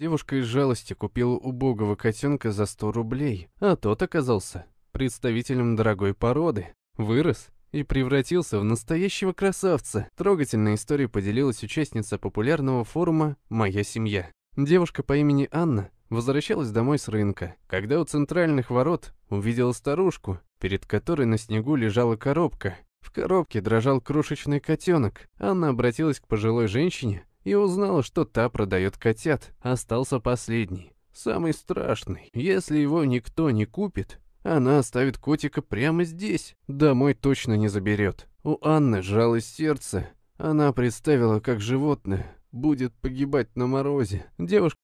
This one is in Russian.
Девушка из жалости купила убогого котенка за 100 рублей, а тот оказался представителем дорогой породы. Вырос и превратился в настоящего красавца. Трогательной историей поделилась участница популярного форума «Моя семья». Девушка по имени Анна возвращалась домой с рынка, когда у центральных ворот увидела старушку, перед которой на снегу лежала коробка. В коробке дрожал крошечный котенок. Анна обратилась к пожилой женщине, и узнал, что та продает котят, остался последний, самый страшный. Если его никто не купит, она оставит котика прямо здесь, домой точно не заберет. У Анны жалось сердце, она представила, как животное будет погибать на морозе. Девушка